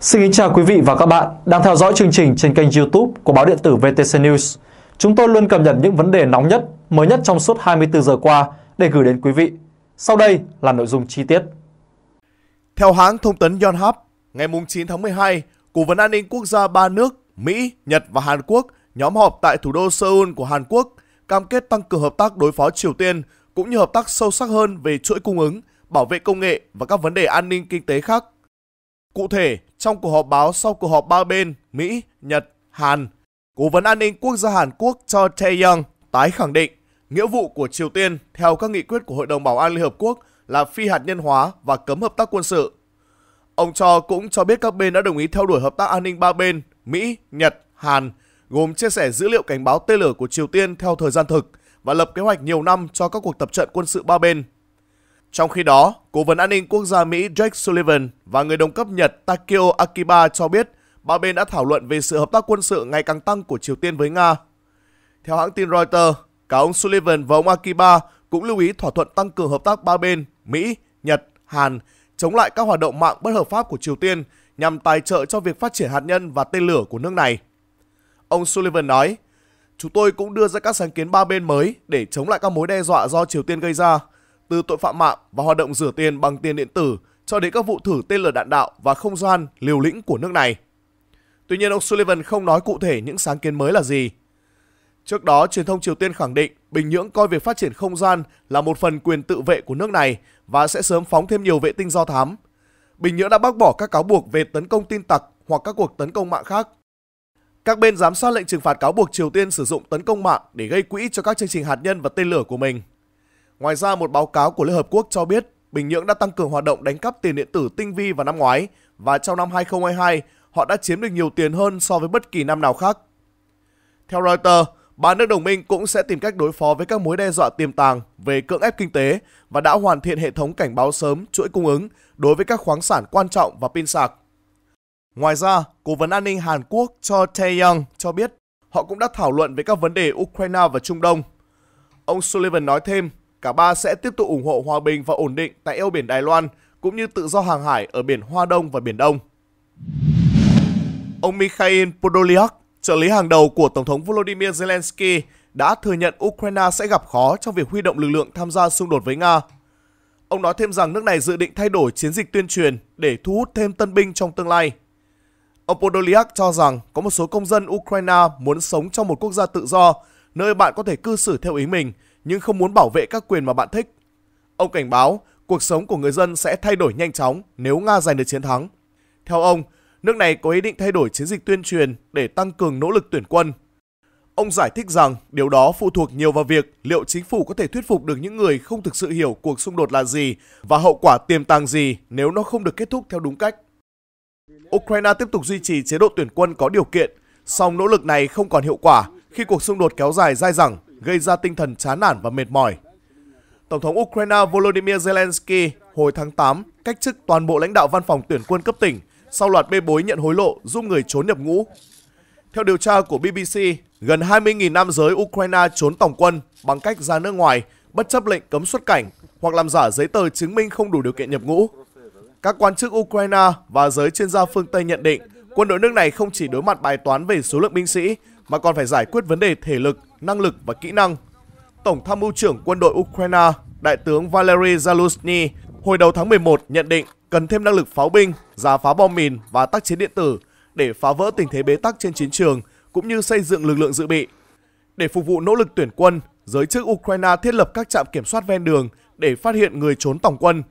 Xin kính chào quý vị và các bạn đang theo dõi chương trình trên kênh YouTube của báo điện tử VTC News. Chúng tôi luôn cập nhật những vấn đề nóng nhất, mới nhất trong suốt 24 giờ qua để gửi đến quý vị. Sau đây là nội dung chi tiết. Theo hãng thông tấn Yonhap, ngày 9 tháng 12, Cố vấn an ninh quốc gia ba nước Mỹ, Nhật và Hàn Quốc nhóm họp tại thủ đô Seoul của Hàn Quốc cam kết tăng cường hợp tác đối phó Triều Tiên cũng như hợp tác sâu sắc hơn về chuỗi cung ứng, bảo vệ công nghệ và các vấn đề an ninh kinh tế khác. Cụ thể, trong cuộc họp báo sau cuộc họp ba bên Mỹ, Nhật, Hàn. Cố vấn an ninh quốc gia Hàn Quốc Cho Tae-young tái khẳng định nghĩa vụ của Triều Tiên theo các nghị quyết của Hội đồng Bảo an Liên Hợp Quốc là phi hạt nhân hóa và cấm hợp tác quân sự. Ông Cho cũng cho biết các bên đã đồng ý theo đuổi hợp tác an ninh ba bên Mỹ, Nhật, Hàn, gồm chia sẻ dữ liệu cảnh báo tên lửa của Triều Tiên theo thời gian thực và lập kế hoạch nhiều năm cho các cuộc tập trận quân sự ba bên trong khi đó, Cố vấn an ninh quốc gia Mỹ Jake Sullivan và người đồng cấp Nhật Takeo Akiba cho biết ba bên đã thảo luận về sự hợp tác quân sự ngày càng tăng của Triều Tiên với Nga. Theo hãng tin Reuters, cả ông Sullivan và ông Akiba cũng lưu ý thỏa thuận tăng cường hợp tác ba bên Mỹ, Nhật, Hàn chống lại các hoạt động mạng bất hợp pháp của Triều Tiên nhằm tài trợ cho việc phát triển hạt nhân và tên lửa của nước này. Ông Sullivan nói, Chúng tôi cũng đưa ra các sáng kiến ba bên mới để chống lại các mối đe dọa do Triều Tiên gây ra, từ tội phạm mạng và hoạt động rửa tiền bằng tiền điện tử cho đến các vụ thử tên lửa đạn đạo và không gian liều lĩnh của nước này. Tuy nhiên ông Sullivan không nói cụ thể những sáng kiến mới là gì. Trước đó, truyền thông Triều Tiên khẳng định Bình Nhưỡng coi việc phát triển không gian là một phần quyền tự vệ của nước này và sẽ sớm phóng thêm nhiều vệ tinh do thám. Bình Nhưỡng đã bác bỏ các cáo buộc về tấn công tin tặc hoặc các cuộc tấn công mạng khác. Các bên giám sát lệnh trừng phạt cáo buộc Triều Tiên sử dụng tấn công mạng để gây quỹ cho các chương trình hạt nhân và tên lửa của mình. Ngoài ra, một báo cáo của Liên Hợp Quốc cho biết Bình Nhưỡng đã tăng cường hoạt động đánh cắp tiền điện tử tinh vi vào năm ngoái và trong năm 2022, họ đã chiếm được nhiều tiền hơn so với bất kỳ năm nào khác. Theo Reuters, ba nước đồng minh cũng sẽ tìm cách đối phó với các mối đe dọa tiềm tàng về cưỡng ép kinh tế và đã hoàn thiện hệ thống cảnh báo sớm chuỗi cung ứng đối với các khoáng sản quan trọng và pin sạc. Ngoài ra, Cố vấn an ninh Hàn Quốc cho Tae-young cho biết họ cũng đã thảo luận về các vấn đề Ukraine và Trung Đông. Ông Sullivan nói thêm, cả ba sẽ tiếp tục ủng hộ hòa bình và ổn định tại eo biển Đài Loan cũng như tự do hàng hải ở biển Hoa Đông và Biển Đông. Ông Mikhail Podolyak, trợ lý hàng đầu của Tổng thống Volodymyr Zelensky, đã thừa nhận Ukraine sẽ gặp khó trong việc huy động lực lượng tham gia xung đột với Nga. Ông nói thêm rằng nước này dự định thay đổi chiến dịch tuyên truyền để thu hút thêm tân binh trong tương lai. Ông Podolyak cho rằng có một số công dân Ukraine muốn sống trong một quốc gia tự do, nơi bạn có thể cư xử theo ý mình – nhưng không muốn bảo vệ các quyền mà bạn thích. Ông cảnh báo cuộc sống của người dân sẽ thay đổi nhanh chóng nếu Nga giành được chiến thắng. Theo ông, nước này có ý định thay đổi chiến dịch tuyên truyền để tăng cường nỗ lực tuyển quân. Ông giải thích rằng điều đó phụ thuộc nhiều vào việc liệu chính phủ có thể thuyết phục được những người không thực sự hiểu cuộc xung đột là gì và hậu quả tiềm tàng gì nếu nó không được kết thúc theo đúng cách. Ukraine tiếp tục duy trì chế độ tuyển quân có điều kiện, song nỗ lực này không còn hiệu quả khi cuộc xung đột kéo dài dai dẳng gây ra tinh thần chán nản và mệt mỏi. Tổng thống Ukraine Volodymyr Zelensky hồi tháng 8 cách chức toàn bộ lãnh đạo văn phòng tuyển quân cấp tỉnh sau loạt bê bối nhận hối lộ giúp người trốn nhập ngũ. Theo điều tra của BBC, gần 20.000 nam giới Ukraine trốn tổng quân bằng cách ra nước ngoài bất chấp lệnh cấm xuất cảnh hoặc làm giả giấy tờ chứng minh không đủ điều kiện nhập ngũ. Các quan chức Ukraine và giới chuyên gia phương Tây nhận định quân đội nước này không chỉ đối mặt bài toán về số lượng binh sĩ mà còn phải giải quyết vấn đề thể lực, năng lực và kỹ năng. Tổng tham mưu trưởng quân đội Ukraine, Đại tướng Valery Zaluzny hồi đầu tháng 11 nhận định cần thêm năng lực pháo binh, giả phá bom mìn và tác chiến điện tử để phá vỡ tình thế bế tắc trên chiến trường cũng như xây dựng lực lượng dự bị. Để phục vụ nỗ lực tuyển quân, giới chức Ukraine thiết lập các trạm kiểm soát ven đường để phát hiện người trốn tổng quân.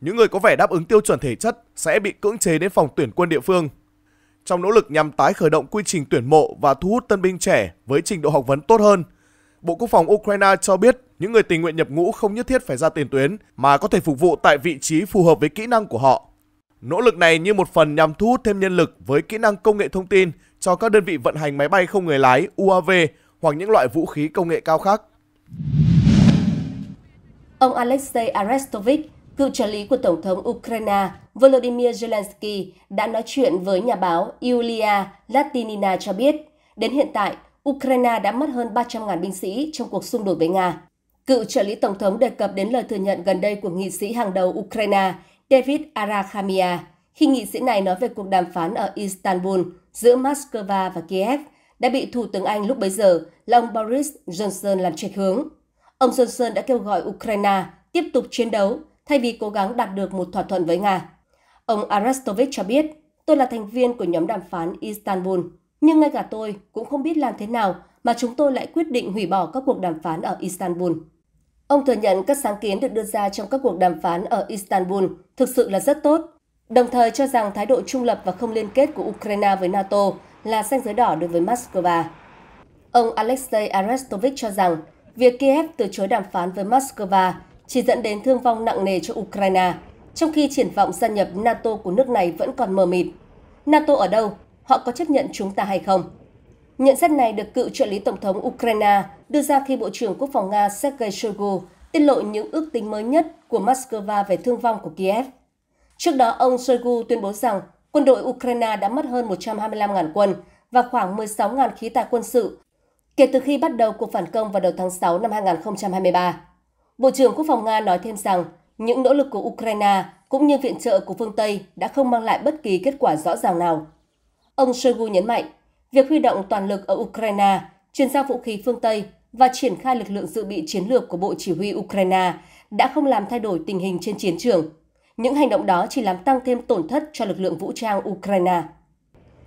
Những người có vẻ đáp ứng tiêu chuẩn thể chất sẽ bị cưỡng chế đến phòng tuyển quân địa phương. Trong nỗ lực nhằm tái khởi động quy trình tuyển mộ và thu hút tân binh trẻ với trình độ học vấn tốt hơn, Bộ Quốc phòng Ukraine cho biết những người tình nguyện nhập ngũ không nhất thiết phải ra tiền tuyến mà có thể phục vụ tại vị trí phù hợp với kỹ năng của họ. Nỗ lực này như một phần nhằm thu hút thêm nhân lực với kỹ năng công nghệ thông tin cho các đơn vị vận hành máy bay không người lái UAV hoặc những loại vũ khí công nghệ cao khác. Ông Alexei Arestovich, Cựu trợ lý của Tổng thống Ukraine Volodymyr Zelensky đã nói chuyện với nhà báo Yulia Latinina cho biết, đến hiện tại, Ukraine đã mất hơn 300.000 binh sĩ trong cuộc xung đột với Nga. Cựu trợ lý Tổng thống đề cập đến lời thừa nhận gần đây của nghị sĩ hàng đầu Ukraine David Arakhamia khi nghị sĩ này nói về cuộc đàm phán ở Istanbul giữa Moscow và Kiev đã bị Thủ tướng Anh lúc bấy giờ là ông Boris Johnson làm trạch hướng. Ông Johnson đã kêu gọi Ukraine tiếp tục chiến đấu thay vì cố gắng đạt được một thỏa thuận với Nga. Ông Arastovich cho biết, tôi là thành viên của nhóm đàm phán Istanbul, nhưng ngay cả tôi cũng không biết làm thế nào mà chúng tôi lại quyết định hủy bỏ các cuộc đàm phán ở Istanbul. Ông thừa nhận các sáng kiến được đưa ra trong các cuộc đàm phán ở Istanbul thực sự là rất tốt, đồng thời cho rằng thái độ trung lập và không liên kết của Ukraine với NATO là xanh giới đỏ đối với Moscow. Ông Alexei Arestovich cho rằng việc Kiev từ chối đàm phán với Moscow chỉ dẫn đến thương vong nặng nề cho Ukraine, trong khi triển vọng gia nhập NATO của nước này vẫn còn mờ mịt. NATO ở đâu? Họ có chấp nhận chúng ta hay không? Nhận xét này được cựu trợ lý Tổng thống Ukraine đưa ra khi Bộ trưởng Quốc phòng Nga Sergei Shoigu tiết lộ những ước tính mới nhất của Moscow về thương vong của Kiev. Trước đó, ông Shoigu tuyên bố rằng quân đội Ukraine đã mất hơn 125.000 quân và khoảng 16.000 khí tài quân sự kể từ khi bắt đầu cuộc phản công vào đầu tháng 6 năm 2023. Bộ trưởng Quốc phòng Nga nói thêm rằng những nỗ lực của Ukraine cũng như viện trợ của phương Tây đã không mang lại bất kỳ kết quả rõ ràng nào. Ông Shoigu nhấn mạnh, việc huy động toàn lực ở Ukraine, chuyển giao vũ khí phương Tây và triển khai lực lượng dự bị chiến lược của Bộ Chỉ huy Ukraine đã không làm thay đổi tình hình trên chiến trường. Những hành động đó chỉ làm tăng thêm tổn thất cho lực lượng vũ trang Ukraine.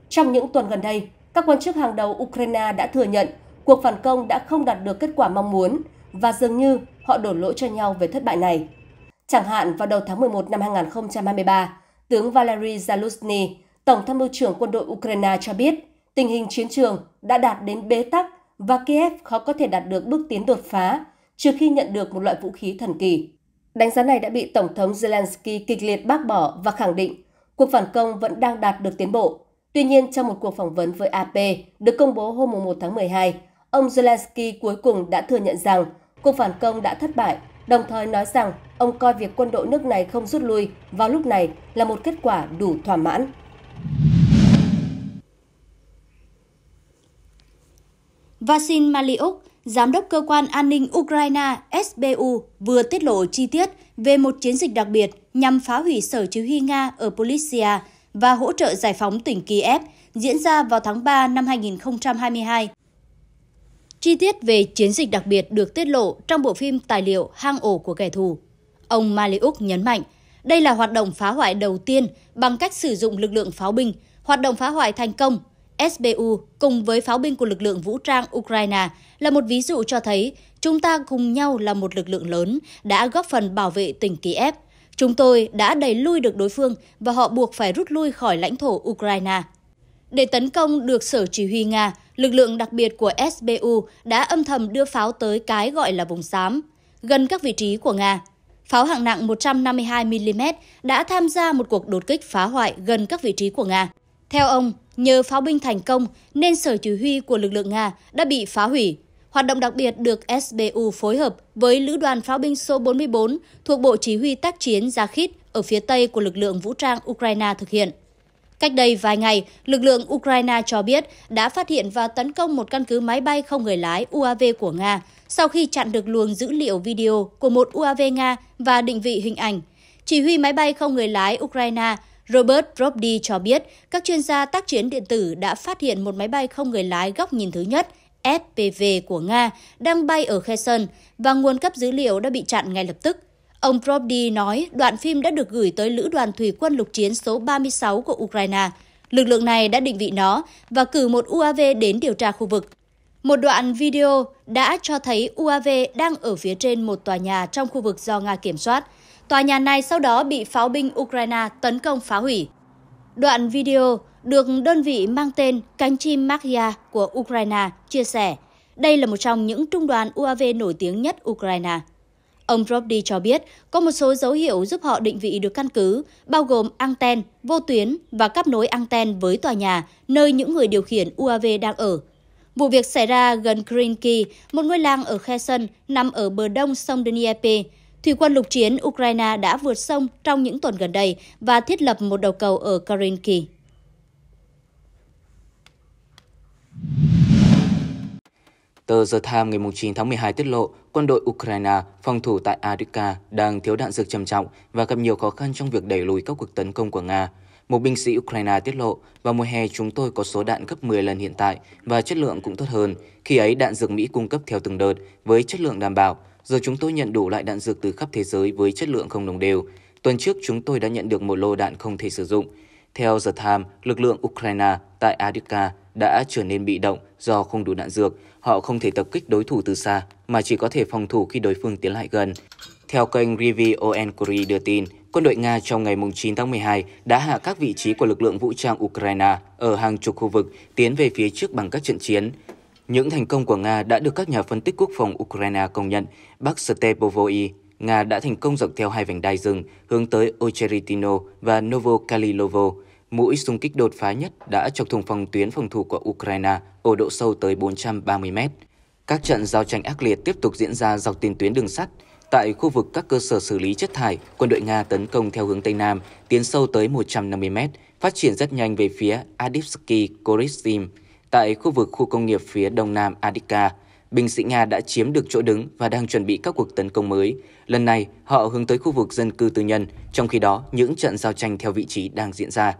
Trong những tuần gần đây, các quan chức hàng đầu Ukraine đã thừa nhận cuộc phản công đã không đạt được kết quả mong muốn và dường như họ đổ lỗi cho nhau về thất bại này. Chẳng hạn vào đầu tháng 11 năm 2023, tướng Valery Zaluzny, Tổng tham mưu trưởng quân đội Ukraine cho biết tình hình chiến trường đã đạt đến bế tắc và Kiev khó có thể đạt được bước tiến đột phá trừ khi nhận được một loại vũ khí thần kỳ. Đánh giá này đã bị Tổng thống Zelensky kịch liệt bác bỏ và khẳng định cuộc phản công vẫn đang đạt được tiến bộ. Tuy nhiên, trong một cuộc phỏng vấn với AP được công bố hôm 1 tháng 12, ông Zelensky cuối cùng đã thừa nhận rằng Cuộc phản công đã thất bại, đồng thời nói rằng ông coi việc quân đội nước này không rút lui vào lúc này là một kết quả đủ thỏa mãn. Vasin Maliuk, giám đốc cơ quan an ninh Ukraine SBU vừa tiết lộ chi tiết về một chiến dịch đặc biệt nhằm phá hủy sở chỉ huy Nga ở Polisia và hỗ trợ giải phóng tỉnh Kiev diễn ra vào tháng 3 năm 2022. Chi tiết về chiến dịch đặc biệt được tiết lộ trong bộ phim tài liệu Hang ổ của kẻ thù. Ông Maliuk nhấn mạnh, đây là hoạt động phá hoại đầu tiên bằng cách sử dụng lực lượng pháo binh, hoạt động phá hoại thành công. SBU cùng với pháo binh của lực lượng vũ trang Ukraine là một ví dụ cho thấy chúng ta cùng nhau là một lực lượng lớn đã góp phần bảo vệ tỉnh Kiev. Chúng tôi đã đẩy lui được đối phương và họ buộc phải rút lui khỏi lãnh thổ Ukraine. Để tấn công được sở chỉ huy Nga, lực lượng đặc biệt của SBU đã âm thầm đưa pháo tới cái gọi là vùng xám, gần các vị trí của Nga. Pháo hạng nặng 152mm đã tham gia một cuộc đột kích phá hoại gần các vị trí của Nga. Theo ông, nhờ pháo binh thành công nên sở chỉ huy của lực lượng Nga đã bị phá hủy. Hoạt động đặc biệt được SBU phối hợp với Lữ đoàn Pháo binh số 44 thuộc Bộ Chỉ huy tác chiến Zakhit ở phía tây của lực lượng vũ trang Ukraine thực hiện. Cách đây vài ngày, lực lượng Ukraine cho biết đã phát hiện và tấn công một căn cứ máy bay không người lái UAV của Nga sau khi chặn được luồng dữ liệu video của một UAV Nga và định vị hình ảnh. Chỉ huy máy bay không người lái Ukraine Robert Robdy cho biết các chuyên gia tác chiến điện tử đã phát hiện một máy bay không người lái góc nhìn thứ nhất FPV của Nga đang bay ở Kherson và nguồn cấp dữ liệu đã bị chặn ngay lập tức. Ông Probdi nói đoạn phim đã được gửi tới Lữ đoàn Thủy quân lục chiến số 36 của Ukraine. Lực lượng này đã định vị nó và cử một UAV đến điều tra khu vực. Một đoạn video đã cho thấy UAV đang ở phía trên một tòa nhà trong khu vực do Nga kiểm soát. Tòa nhà này sau đó bị pháo binh Ukraine tấn công phá hủy. Đoạn video được đơn vị mang tên Cánh chim Magia của Ukraine chia sẻ. Đây là một trong những trung đoàn UAV nổi tiếng nhất Ukraine. Ông Robdi cho biết có một số dấu hiệu giúp họ định vị được căn cứ, bao gồm anten, vô tuyến và cáp nối anten với tòa nhà, nơi những người điều khiển UAV đang ở. Vụ việc xảy ra gần Krinky, một ngôi làng ở Kherson nằm ở bờ đông sông Dnieper. Thủy quân lục chiến Ukraine đã vượt sông trong những tuần gần đây và thiết lập một đầu cầu ở Krinky. Tờ The Times ngày 9 tháng 12 tiết lộ, quân đội Ukraine phòng thủ tại Adivka đang thiếu đạn dược trầm trọng và gặp nhiều khó khăn trong việc đẩy lùi các cuộc tấn công của Nga. Một binh sĩ Ukraine tiết lộ, vào mùa hè chúng tôi có số đạn gấp 10 lần hiện tại và chất lượng cũng tốt hơn. Khi ấy đạn dược Mỹ cung cấp theo từng đợt với chất lượng đảm bảo. Giờ chúng tôi nhận đủ loại đạn dược từ khắp thế giới với chất lượng không đồng đều. Tuần trước chúng tôi đã nhận được một lô đạn không thể sử dụng. Theo The Times, lực lượng Ukraine tại Adivka đã trở nên bị động do không đủ đạn dược. Họ không thể tập kích đối thủ từ xa, mà chỉ có thể phòng thủ khi đối phương tiến lại gần. Theo kênh Rivi Oenkuri đưa tin, quân đội Nga trong ngày 9 tháng 12 đã hạ các vị trí của lực lượng vũ trang Ukraine ở hàng chục khu vực tiến về phía trước bằng các trận chiến. Những thành công của Nga đã được các nhà phân tích quốc phòng Ukraine công nhận. Bắc Stepovoi, Nga đã thành công dọc theo hai vành đai rừng hướng tới Ocheritino và Novokalilovo, mũi xung kích đột phá nhất đã chọc thủng phòng tuyến phòng thủ của Ukraine ở độ sâu tới 430 mét. Các trận giao tranh ác liệt tiếp tục diễn ra dọc tiền tuyến đường sắt. Tại khu vực các cơ sở xử lý chất thải, quân đội Nga tấn công theo hướng Tây Nam, tiến sâu tới 150 mét, phát triển rất nhanh về phía Adivsky Korytsim. Tại khu vực khu công nghiệp phía đông nam Adika, binh sĩ Nga đã chiếm được chỗ đứng và đang chuẩn bị các cuộc tấn công mới. Lần này, họ hướng tới khu vực dân cư tư nhân, trong khi đó những trận giao tranh theo vị trí đang diễn ra.